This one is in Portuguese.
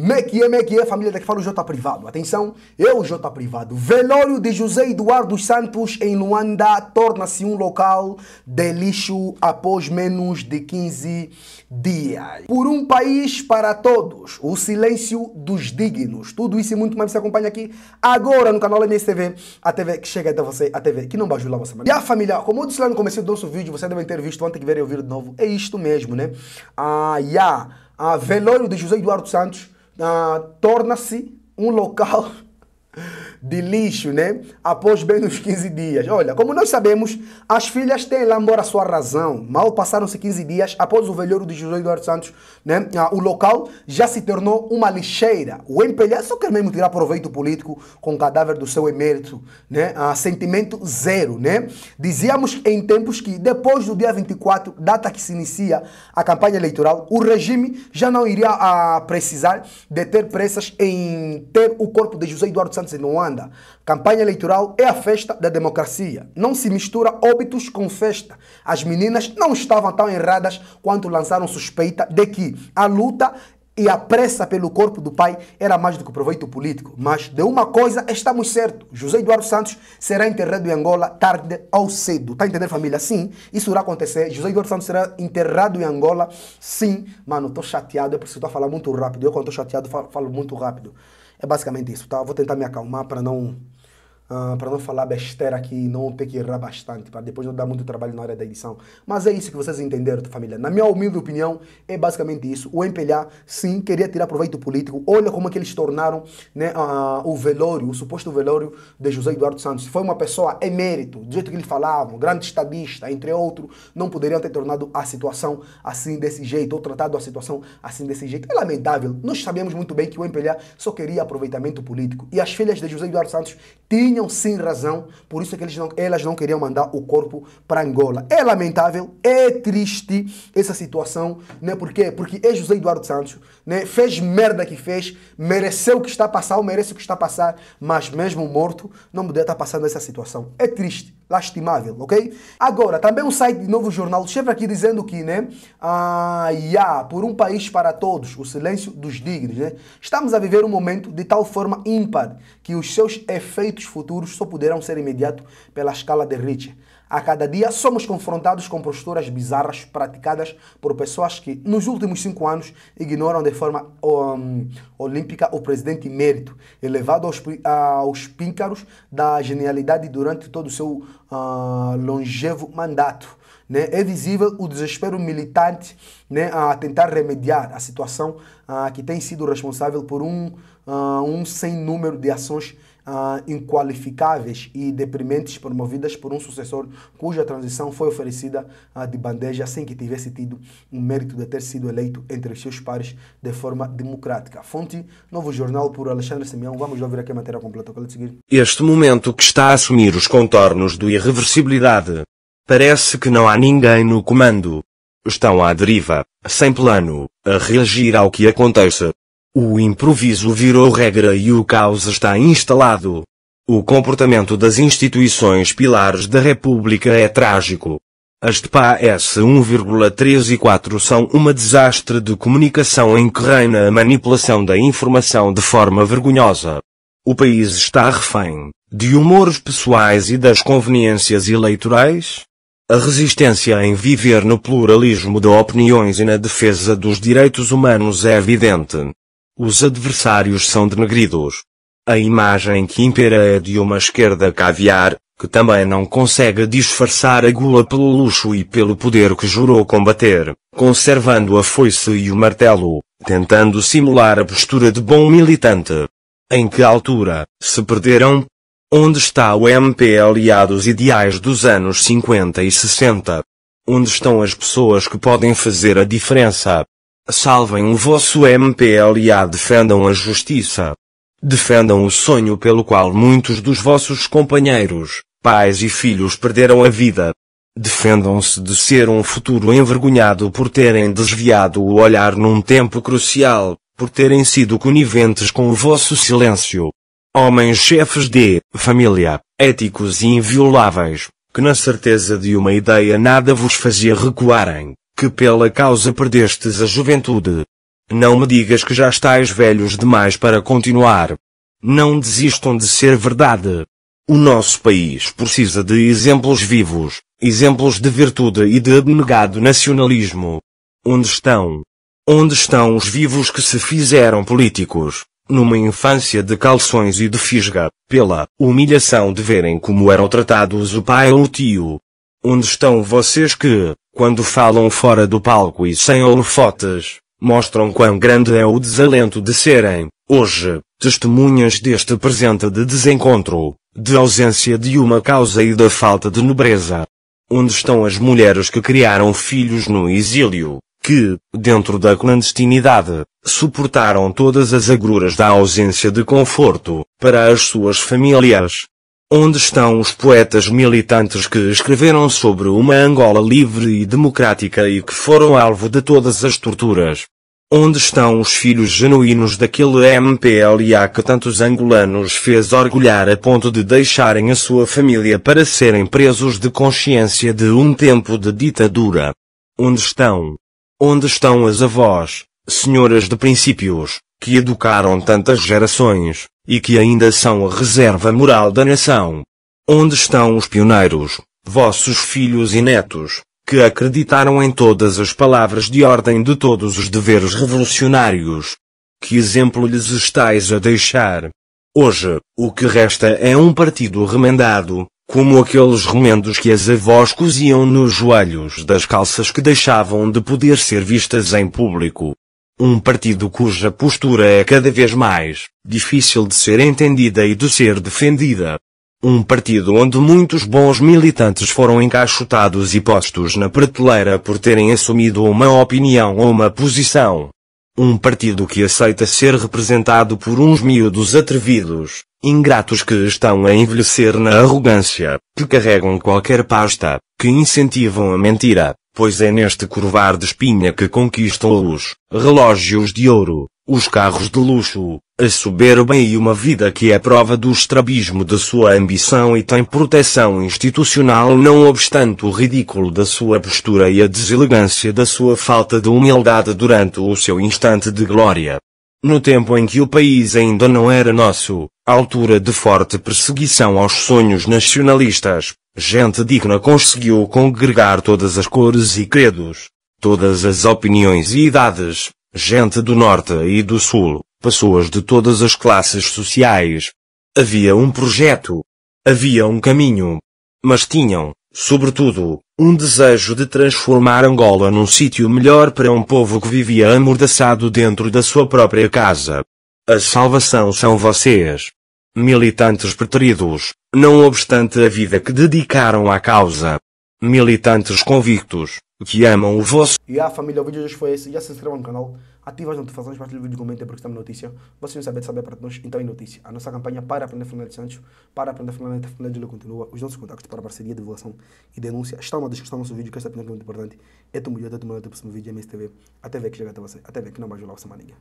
Mequie, é, Mequie, é, família daqui fala o J Privado. Atenção, eu, é J Privado. Velório de José Eduardo Santos em Luanda torna-se um local de lixo após menos de 15 dias. Por um país para todos, o silêncio dos dignos. Tudo isso e muito mais você acompanha aqui agora no canal MSTV, a TV que chega até você, a TV que não lá você. Mano. E a família, como eu disse lá no começo do nosso vídeo, você deve ter visto antes que verem ouvir de novo, é isto mesmo, né? Ah, yeah. Ah, velório de José Eduardo Santos ah, torna-se um local de lixo, né? Após bem nos 15 dias. Olha, como nós sabemos, as filhas têm lá embora a sua razão. Mal passaram-se 15 dias após o velhouro de José Eduardo Santos, né? Ah, o local já se tornou uma lixeira. O empelhado só quer mesmo tirar proveito político com o cadáver do seu emérito, né? Ah, sentimento zero, né? Dizíamos em tempos que depois do dia 24, data que se inicia a campanha eleitoral, o regime já não iria ah, precisar de ter pressas em ter o corpo de José Eduardo Santos em ano. Campanha eleitoral é a festa da democracia. Não se mistura óbitos com festa. As meninas não estavam tão erradas quanto lançaram suspeita de que a luta e a pressa pelo corpo do pai era mais do que proveito político. Mas de uma coisa estamos certos: José Eduardo Santos será enterrado em Angola tarde ou cedo. Está entendendo, família? Sim, isso irá acontecer. José Eduardo Santos será enterrado em Angola, sim. Mano, estou chateado, eu preciso falar muito rápido. Eu, quando estou chateado, falo, falo muito rápido. É basicamente isso, tá? Eu vou tentar me acalmar para não Uh, ah, para não falar besteira aqui e não ter que errar bastante, para depois não dar muito trabalho na hora da edição. Mas é isso que vocês entenderam, família. Na minha humilde opinião, é basicamente isso. O Empelhar, sim, queria tirar proveito político. Olha como é que eles tornaram né, uh, o velório, o suposto velório de José Eduardo Santos. Foi uma pessoa emérito, do jeito que ele falava grande estadista, entre outros. Não poderiam ter tornado a situação assim desse jeito, ou tratado a situação assim desse jeito. É lamentável. Nós sabemos muito bem que o Empelhar só queria aproveitamento político. E as filhas de José Eduardo Santos tinham tinham sim razão, por isso é que não, elas não queriam mandar o corpo para Angola. É lamentável, é triste essa situação, né? Por quê? Porque é José Eduardo Santos, né? Fez merda que fez, mereceu o que está a passar, merece o que está a passar, mas mesmo morto, não poderia estar passando essa situação. É triste lastimável, ok? Agora, também um site de Novo Jornal chega aqui dizendo que, né, ah, yeah, por um país para todos, o silêncio dos dignos, né? Estamos a viver um momento de tal forma ímpar que os seus efeitos futuros só poderão ser imediatos pela escala de Richter. A cada dia somos confrontados com posturas bizarras praticadas por pessoas que, nos últimos cinco anos, ignoram de forma um, olímpica o presidente mérito, elevado aos, aos píncaros da genialidade durante todo o seu uh, longevo mandato. Né? É visível o desespero militante né, a tentar remediar a situação uh, que tem sido responsável por um, uh, um sem número de ações uh, inqualificáveis e deprimentes promovidas por um sucessor cuja transição foi oferecida uh, de bandeja sem que tivesse tido o mérito de ter sido eleito entre os seus pares de forma democrática. Fonte, Novo Jornal, por Alexandre Simeão. Vamos ouvir aqui a matéria completa. Qual é seguir? Este momento que está a assumir os contornos do irreversibilidade. Parece que não há ninguém no comando. Estão à deriva, sem plano, a reagir ao que aconteça. O improviso virou regra e o caos está instalado. O comportamento das instituições pilares da República é trágico. As TPA S1,3 e 4 são uma desastre de comunicação em que reina a manipulação da informação de forma vergonhosa. O país está refém de humores pessoais e das conveniências eleitorais. A resistência em viver no pluralismo de opiniões e na defesa dos direitos humanos é evidente. Os adversários são denegridos. A imagem que impera é de uma esquerda caviar, que também não consegue disfarçar a gula pelo luxo e pelo poder que jurou combater, conservando a foice e o martelo, tentando simular a postura de bom militante. Em que altura, se perderam? Onde está o MP aliados ideais dos anos 50 e 60? Onde estão as pessoas que podem fazer a diferença? Salvem o vosso MPLA, defendam a justiça. Defendam o sonho pelo qual muitos dos vossos companheiros, pais e filhos perderam a vida. Defendam-se de ser um futuro envergonhado por terem desviado o olhar num tempo crucial, por terem sido coniventes com o vosso silêncio. Homens chefes de família, éticos e invioláveis, que na certeza de uma ideia nada vos fazia recuarem, que pela causa perdestes a juventude. Não me digas que já estás velhos demais para continuar. Não desistam de ser verdade. O nosso país precisa de exemplos vivos, exemplos de virtude e de abnegado nacionalismo. Onde estão? Onde estão os vivos que se fizeram políticos, numa infância de calções e de fisga, pela humilhação de verem como eram tratados o pai ou o tio? Onde estão vocês que, quando falam fora do palco e sem holofotes, mostram quão grande é o desalento de serem, hoje, testemunhas deste presente de desencontro, de ausência de uma causa e da falta de nobreza. Onde estão as mulheres que criaram filhos no exílio, que, dentro da clandestinidade, suportaram todas as agruras da ausência de conforto, para as suas famílias, Onde estão os poetas militantes que escreveram sobre uma Angola livre e democrática e que foram alvo de todas as torturas? Onde estão os filhos genuínos daquele MPLA que tantos angolanos fez orgulhar a ponto de deixarem a sua família para serem presos de consciência de um tempo de ditadura? Onde estão? Onde estão as avós, senhoras de princípios, que educaram tantas gerações? e que ainda são a reserva moral da nação. Onde estão os pioneiros, vossos filhos e netos, que acreditaram em todas as palavras de ordem de todos os deveres revolucionários? Que exemplo lhes estáis a deixar? Hoje, o que resta é um partido remendado, como aqueles remendos que as avós coziam nos joelhos das calças que deixavam de poder ser vistas em público. Um partido cuja postura é cada vez mais difícil de ser entendida e de ser defendida. Um partido onde muitos bons militantes foram encaixotados e postos na prateleira por terem assumido uma opinião ou uma posição. Um partido que aceita ser representado por uns miúdos atrevidos, ingratos que estão a envelhecer na arrogância, que carregam qualquer pasta, que incentivam a mentira, pois é neste curvar de espinha que conquistam os relógios de ouro, os carros de luxo, a soberba e uma vida que é prova do estrabismo de sua ambição e tem proteção institucional não obstante o ridículo da sua postura e a deselegância da sua falta de humildade durante o seu instante de glória. No tempo em que o país ainda não era nosso, altura de forte perseguição aos sonhos nacionalistas, Gente digna conseguiu congregar todas as cores e credos, todas as opiniões e idades, gente do norte e do sul, pessoas de todas as classes sociais. Havia um projeto. Havia um caminho. Mas tinham, sobretudo, um desejo de transformar Angola num sítio melhor para um povo que vivia amordaçado dentro da sua própria casa. A salvação são vocês. Militantes preteridos, não obstante a vida que dedicaram à causa. Militantes convictos, que amam o vosso. E a família, o vídeo de hoje foi esse. Já se inscrevam no canal, ativem as notificações, partilhem o vídeo, comentem porque estamos notícia. Vocês não sabem de saber para nós, então é notícia. A nossa campanha para aprender Fernando de Santos, para aprender Fernando de Fernando de continua. Os nossos contactos para parceria, divulgação e denúncia estão na descrição do nosso vídeo, que esta é opinião é muito importante. É tu melhor, até o próximo vídeo, é MSTV. Até ver que chega até você. Até ver que não vai jogar você, maninha.